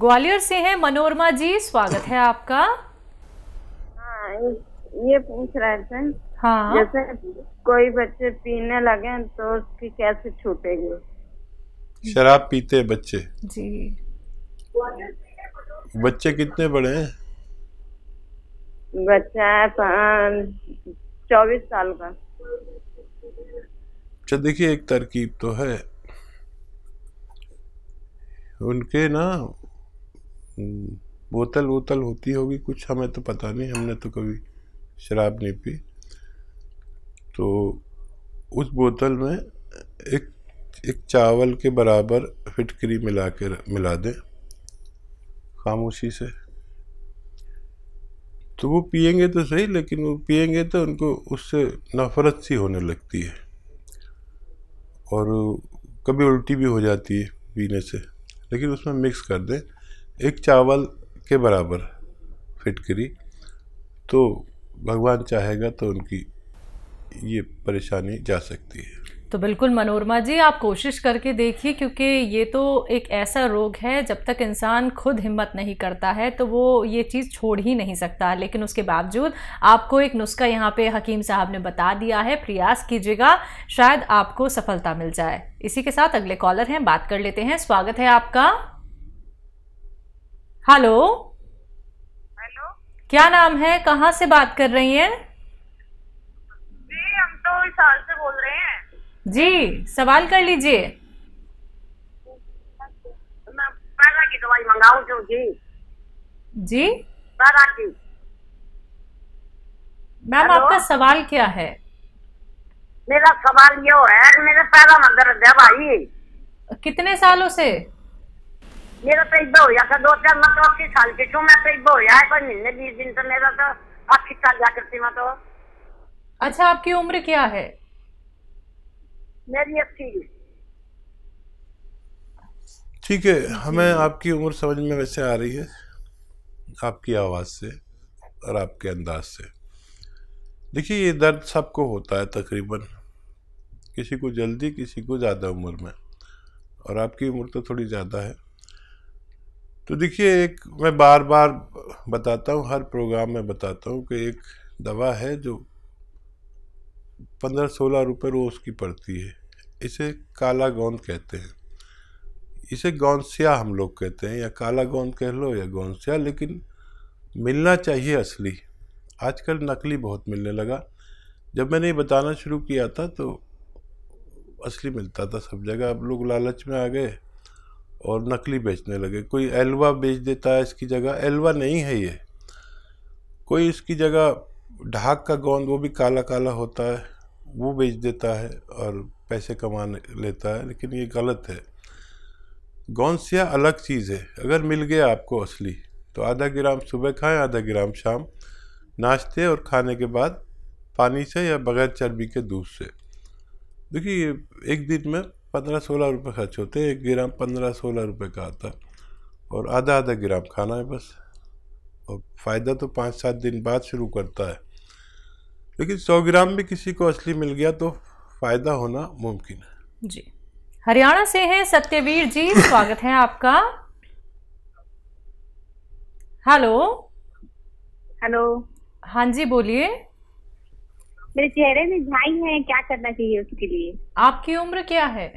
ग्वालियर से हैं मनोरमा जी स्वागत है आपका हाँ, ये पूछ रहे थे हाँ जैसे कोई बच्चे पीने लगे तो उसकी कैसे छूटेगी शराब पीते बच्चे जी बच्चे कितने बड़े हैं बच्चा है चौबीस साल का अच्छा देखिए एक तरकीब तो है उनके ना बोतल वोतल होती होगी कुछ हमें तो पता नहीं हमने तो कभी शराब नहीं पी तो उस बोतल में एक एक चावल के बराबर फिटकरी मिला के मिला दें खामोशी से तो वो पियेंगे तो सही लेकिन वो पियेंगे तो उनको उससे नफरत सी होने लगती है और कभी उल्टी भी हो जाती है पीने से लेकिन उसमें मिक्स कर दें एक चावल के बराबर फिटकरी तो भगवान चाहेगा तो उनकी ये परेशानी जा सकती है तो बिल्कुल मनोरमा जी आप कोशिश करके देखिए क्योंकि ये तो एक ऐसा रोग है जब तक इंसान खुद हिम्मत नहीं करता है तो वो ये चीज़ छोड़ ही नहीं सकता लेकिन उसके बावजूद आपको एक नुस्खा यहाँ पे हकीम साहब ने बता दिया है प्रयास कीजिएगा शायद आपको सफलता मिल जाए इसी के साथ अगले कॉलर हैं बात कर लेते हैं स्वागत है आपका हेलो हेलो क्या नाम है कहाँ से बात कर रही हैं जी हम तो इस साल से बोल रहे हैं जी सवाल कर लीजिए पैरा की दवाई मंगाऊं जो जी जी पैरा की मैम आपका सवाल क्या है मेरा सवाल ये है मेरे पैरा में दर्द है भाई कितने सालों से मेरा तो इदा होया था दो चार मैं तो अस्सी साल के छू मैं तो इदा होया है कोई महीने बीस दिन तो मेरा तो अस्सी साल जा करती मैं तो अच्छा आपकी उम्र क्या है मेरी अस्सी ठीक है हमें आपकी उम्र समझ में वैसे आ रही है आपकी आवाज़ से और आपके अंदाज से देखिए ये दर्द सबको होता है तकरीबन किसी को जल्दी किसी को ज़्यादा उम्र में और आपकी उम्र तो थोड़ी ज़्यादा है तो देखिए एक मैं बार बार बताता हूँ हर प्रोग्राम में बताता हूँ कि एक दवा है जो पंद्रह सोलह रुपये रोज़ की पड़ती है इसे काला गोंद कहते हैं इसे गौंसिया हम लोग कहते हैं या काला गोंद कह लो या गौंसिया लेकिन मिलना चाहिए असली आजकल नकली बहुत मिलने लगा जब मैंने ये बताना शुरू किया था तो असली मिलता था सब जगह अब लोग लालच में आ गए और नकली बेचने लगे कोई एलवा बेच देता है इसकी जगह एलवा नहीं है ये कोई इसकी जगह ढाक का गोंद वो भी काला काला होता है वो बेच देता है और पैसे कमा लेता है लेकिन ये गलत है गोंद सिया अलग चीज़ है अगर मिल गया आपको असली तो आधा ग्राम सुबह खाएं आधा ग्राम शाम नाश्ते और खाने के बाद पानी से या बगैर चर्बी के दूध से देखिए एक दिन में पंद्रह सोलह रुपये खर्च होते हैं एक ग्राम पंद्रह सोलह रुपये का आता है और आधा आधा ग्राम खाना है बस और फ़ायदा तो पाँच सात दिन बाद शुरू करता है लेकिन सौ ग्राम भी किसी को असली मिल गया तो फ़ायदा होना मुमकिन है जी हरियाणा से हैं सत्यवीर जी स्वागत है आपका हेलो हेलो हाँ जी बोलिए मेरे चेहरे में झाई है क्या करना चाहिए उसके लिए आपकी उम्र क्या है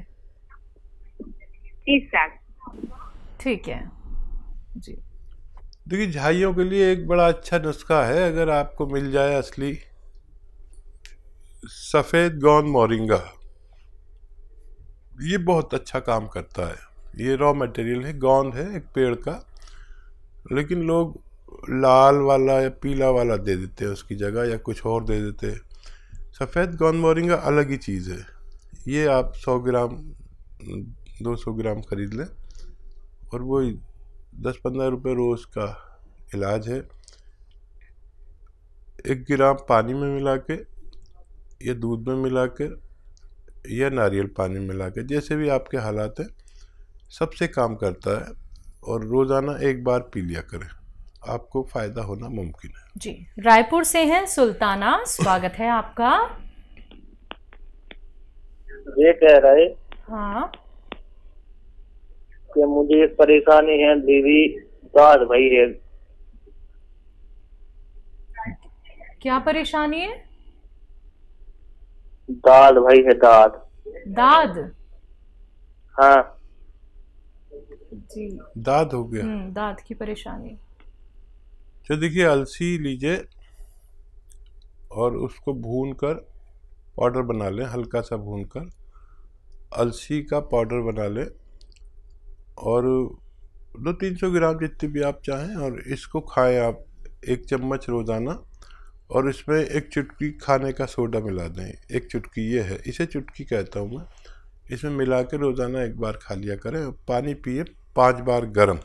तीस साल ठीक है जी देखिए झाइयों के लिए एक बड़ा अच्छा नुस्खा है अगर आपको मिल जाए असली सफ़ेद गौन मोरिंगा ये बहुत अच्छा काम करता है ये रॉ मटेरियल है गौन है एक पेड़ का लेकिन लोग लाल वाला या पीला वाला दे देते हैं उसकी जगह या कुछ और दे देते हैं सफ़ेद गॉन मोरिंगा अलग ही चीज़ है ये आप सौ ग्राम दो सौ ग्राम ख़रीद लें और वो दस पंद्रह रुपये रोज़ का इलाज है एक ग्राम पानी में मिला के या दूध में मिला के या नारियल पानी में मिला के जैसे भी आपके हालात हैं सबसे काम करता है और रोज़ाना एक बार पी लिया करें आपको फायदा होना मुमकिन है जी रायपुर से हैं सुल्ताना स्वागत है आपका ये कह रहे हाँ कि मुझे एक परेशानी है दीदी दाद भाई है क्या परेशानी है दाद भाई है दाद दाद हाँ जी दाद हो गया हम्म, दाद की परेशानी तो देखिए अलसी लीजिए और उसको भून कर पाउडर बना लें हल्का सा भून कर अलसी का पाउडर बना लें और दो तीन सौ ग्राम जितनी भी आप चाहें और इसको खाएं आप एक चम्मच रोज़ाना और इसमें एक चुटकी खाने का सोडा मिला दें एक चुटकी ये है इसे चुटकी कहता हूँ मैं इसमें मिला के रोज़ाना एक बार खा लिया करें पानी पिए पाँच बार गर्म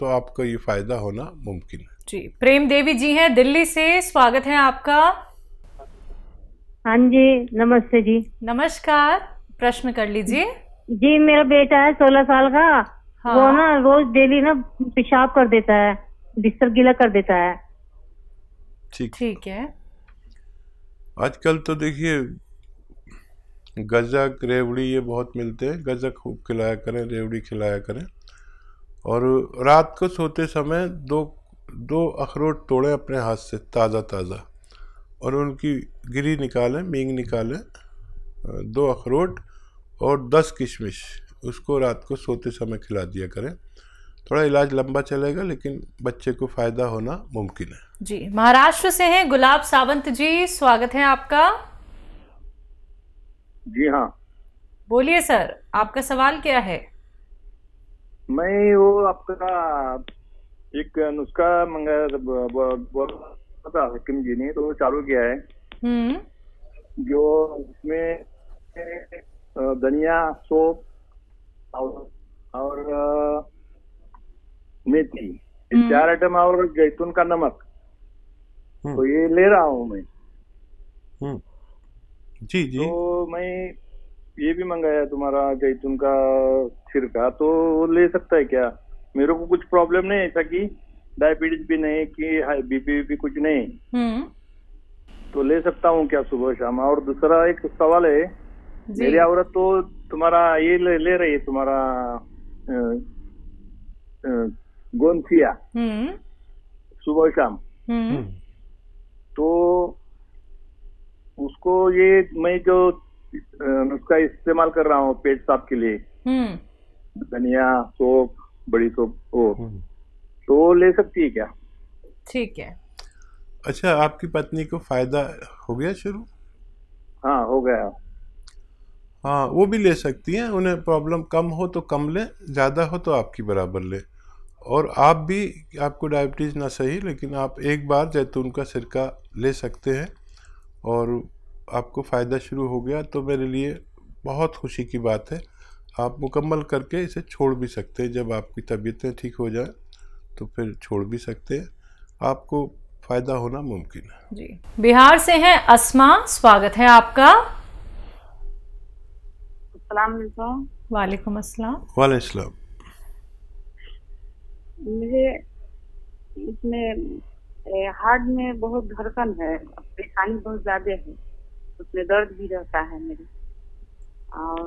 तो आपका ये फ़ायदा होना मुमकिन है जी प्रेम देवी जी हैं दिल्ली से स्वागत है आपका हाँ जी नमस्ते जी नमस्कार प्रश्न कर लीजिए जी मेरा बेटा है सोलह साल का हाँ। वो ना रोज डेली ना पेशाब कर देता है बिस्तर गीला कर देता है ठीक ठीक है आजकल तो देखिए गजक रेवड़ी ये बहुत मिलते हैं गजक खूब खिलाया करें रेवड़ी खिलाया करें और रात को सोते समय दो दो अखरोट तोड़े अपने हाथ से ताज़ा ताज़ा और उनकी गिरी निकालें मींग निकालें दो अखरोट और दस किशमिश उसको रात को सोते समय खिला दिया करें थोड़ा इलाज लंबा चलेगा लेकिन बच्चे को फायदा होना मुमकिन है जी महाराष्ट्र से हैं गुलाब सावंत जी स्वागत है आपका जी हाँ बोलिए सर आपका सवाल क्या है मैं वो आपका एक नुस्खा मंगाया था हकीम जी ने तो चालू किया है हम्म। जो उसमें धनिया सोप और, और मेथी हम्म। चार आइटम और जैतून का नमक हम्म। तो ये ले रहा हूँ मैं जी जी तो मैं ये भी मंगाया तुम्हारा जैतून का का तो ले सकता है क्या मेरे को कुछ प्रॉब्लम नहीं ऐसा की डायबिटीज भी नहीं कि बीपी भी कुछ नहीं हम्म। तो ले सकता हूँ क्या सुबह शाम और दूसरा एक सवाल है मेरी औरत तो तुम्हारा ये ले, ले रही है तुम्हारा गोन्थिया हम्म। सुबह शाम हम्म। तो उसको ये मैं जो उसका इस्तेमाल कर रहा हूँ पेट साफ के लिए धनिया सोप बड़ी तो वो हम्म। तो ले सकती है क्या ठीक है अच्छा आपकी पत्नी को फायदा हो गया शुरू हाँ हो गया हाँ वो भी ले सकती हैं उन्हें प्रॉब्लम कम हो तो कम ले ज़्यादा हो तो आपकी बराबर लें और आप भी आपको डायबिटीज़ ना सही लेकिन आप एक बार जैतून का सिरका ले सकते हैं और आपको फ़ायदा शुरू हो गया तो मेरे लिए बहुत खुशी की बात है आप मुकम्मल करके इसे छोड़ भी सकते हैं जब आपकी तबीयतें ठीक हो जाए तो फिर छोड़ भी सकते हैं आपको फ़ायदा होना मुमकिन है जी बिहार से हैं असमा स्वागत है आपका वाले मुझे इसमें हार्ट में बहुत धड़कन है परेशानी बहुत ज़्यादा है उसमें दर्द भी रहता है मेरे और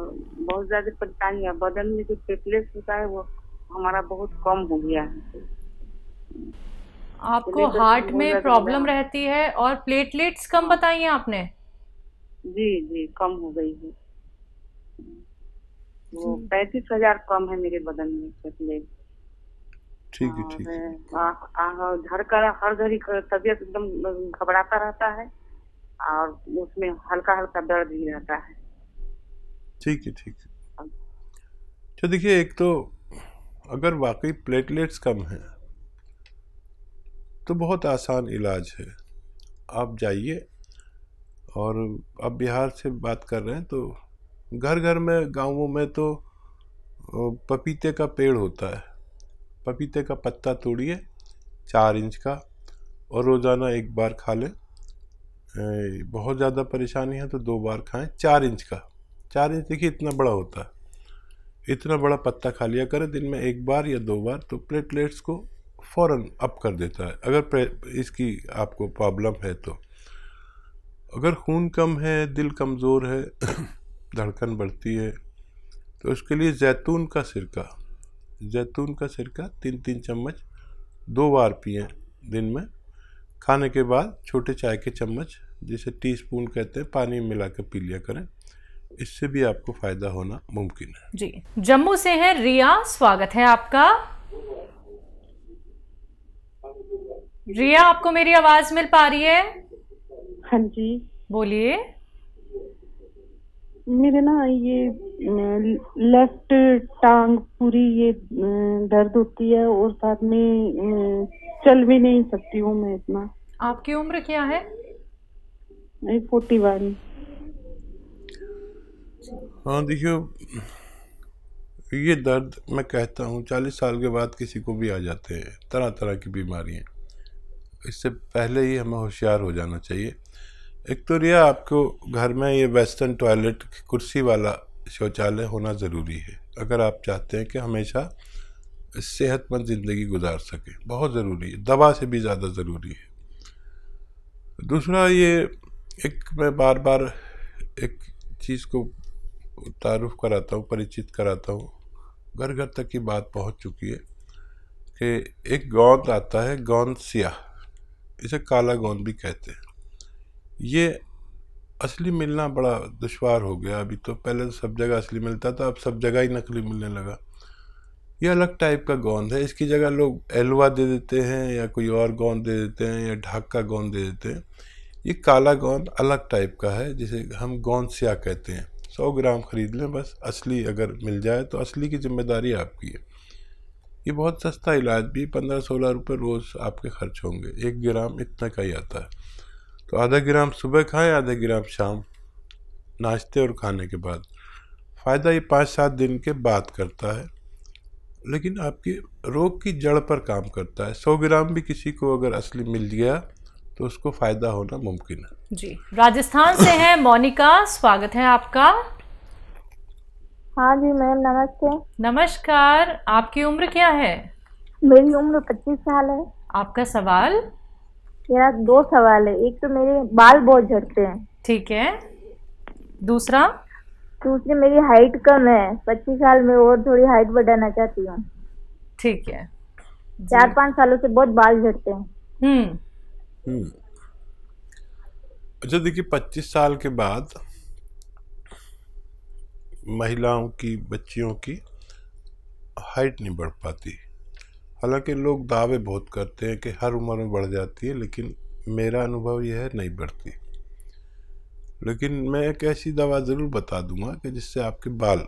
बहुत ज्यादा परेशानी है बदन में जो पेटलेस होता है वो हमारा बहुत कम हो गया है आपको हार्ट तो में प्रॉब्लम रहती है और प्लेटलेट्स कम बताई हैं आपने जी जी कम हो गई है वो पैंतीस हजार कम है मेरे बदन में प्लेटलेट ठीक है ठीक है का हर घड़ी तबीयत एकदम घबराता रहता है और उसमें हल्का हल्का दर्द भी रहता है ठीक है ठीक है तो देखिए एक तो अगर वाकई प्लेटलेट्स कम हैं तो बहुत आसान इलाज है आप जाइए और आप बिहार से बात कर रहे हैं तो घर घर में गांवों में तो पपीते का पेड़ होता है पपीते का पत्ता तोड़िए चार इंच का और रोज़ाना एक बार खा लें बहुत ज़्यादा परेशानी है तो दो बार खाएं चार इंच का चार इंच देखिए इतना बड़ा होता है इतना बड़ा पत्ता खा लिया करें दिन में एक बार या दो बार तो प्लेटलेट्स को फ़ौर अप कर देता है अगर इसकी आपको प्रॉब्लम है तो अगर खून कम है दिल कमज़ोर है धड़कन बढ़ती है तो उसके लिए जैतून का सिरका जैतून का सिरका तीन तीन चम्मच दो बार पिए दिन में खाने के बाद छोटे चाय के चम्मच जिसे टीस्पून कहते हैं पानी मिला कर पी लिया करें इससे भी आपको फायदा होना मुमकिन है जी जम्मू से है रिया स्वागत है आपका रिया आपको मेरी आवाज मिल पा रही है हाँ जी बोलिए मेरे ना ये लेफ्ट टांग पूरी ये दर्द होती है और साथ में चल भी नहीं सकती हूँ मैं इतना आपकी उम्र क्या है फोर्टी वन हाँ देखियो ये दर्द मैं कहता हूँ चालीस साल के बाद किसी को भी आ जाते हैं तरह तरह की बीमारियाँ इससे पहले ही हमें होशियार हो जाना चाहिए एक तो रिया आपको घर में ये वेस्टर्न टॉयलेट कुर्सी वाला शौचालय होना ज़रूरी है अगर आप चाहते हैं कि हमेशा सेहतमंद ज़िंदगी गुजार सकें बहुत ज़रूरी है दवा से भी ज़्यादा ज़रूरी है दूसरा ये एक मैं बार बार एक चीज़ को तारुफ कराता हूँ परिचित कराता हूँ घर घर तक की बात पहुँच चुकी है कि एक गोंद आता है गोंद सियाह इसे काला गोंद भी कहते हैं ये असली मिलना बड़ा दुशवार हो गया अभी तो पहले तो सब जगह असली मिलता था अब सब जगह ही नकली मिलने लगा ये अलग टाइप का गोंद है इसकी जगह लोग एलवा दे देते हैं या कोई और गोंद दे देते हैं या का गोंद दे देते हैं ये काला गोंद अलग टाइप का है जिसे हम गोंद स्या कहते हैं सौ ग्राम ख़रीद लें बस असली अगर मिल जाए तो असली की ज़िम्मेदारी आपकी है ये बहुत सस्ता इलाज भी पंद्रह सोलह रुपये रोज़ आपके खर्च होंगे एक ग्राम इतना का ही आता है तो आधा ग्राम सुबह खाएं आधा ग्राम शाम नाश्ते और खाने के बाद फ़ायदा ये पाँच सात दिन के बाद करता है लेकिन आपके रोग की जड़ पर काम करता है सौ ग्राम भी किसी को अगर असली मिल गया तो उसको फ़ायदा होना मुमकिन है जी राजस्थान से है मोनिका स्वागत है आपका हाँ जी मैम नमस्ते नमस्कार आपकी उम्र क्या है मेरी उम्र पच्चीस साल है आपका सवाल मेरा दो सवाल है एक तो मेरे बाल बहुत झड़ते हैं ठीक है दूसरा दूसरी मेरी हाइट कम है पच्चीस साल में और थोड़ी हाइट बढ़ाना चाहती हूँ ठीक है चार पाँच सालों से बहुत बाल झड़ते हैं हम्म, हम्म। अच्छा देखिए पच्चीस साल के बाद महिलाओं की बच्चियों की हाइट नहीं बढ़ पाती हालांकि लोग दावे बहुत करते हैं कि हर उम्र में बढ़ जाती है लेकिन मेरा अनुभव यह है नहीं बढ़ती लेकिन मैं एक ऐसी दवा ज़रूर बता दूंगा कि जिससे आपके बाल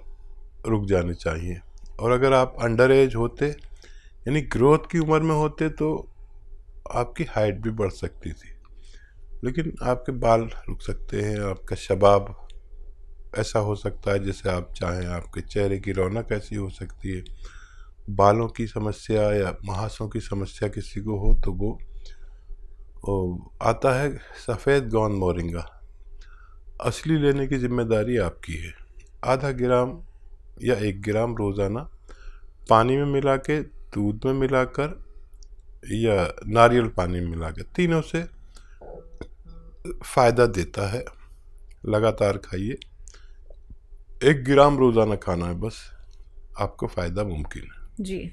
रुक जाने चाहिए और अगर आप अंडर एज होते यानी ग्रोथ की उम्र में होते तो आपकी हाइट भी बढ़ सकती थी लेकिन आपके बाल रुक सकते हैं आपका शबाब ऐसा हो सकता है जैसे आप चाहें आपके चेहरे की रौनक ऐसी हो सकती है बालों की समस्या या महासों की समस्या किसी को हो तो वो आता है सफ़ेद गौन मोरिंगा असली लेने की जिम्मेदारी आपकी है आधा ग्राम या एक ग्राम रोज़ाना पानी में मिला के दूध में मिलाकर या नारियल पानी में मिलाकर तीनों से फ़ायदा देता है लगातार खाइए एक ग्राम रोज़ाना खाना है बस आपको फ़ायदा मुमकिन है जी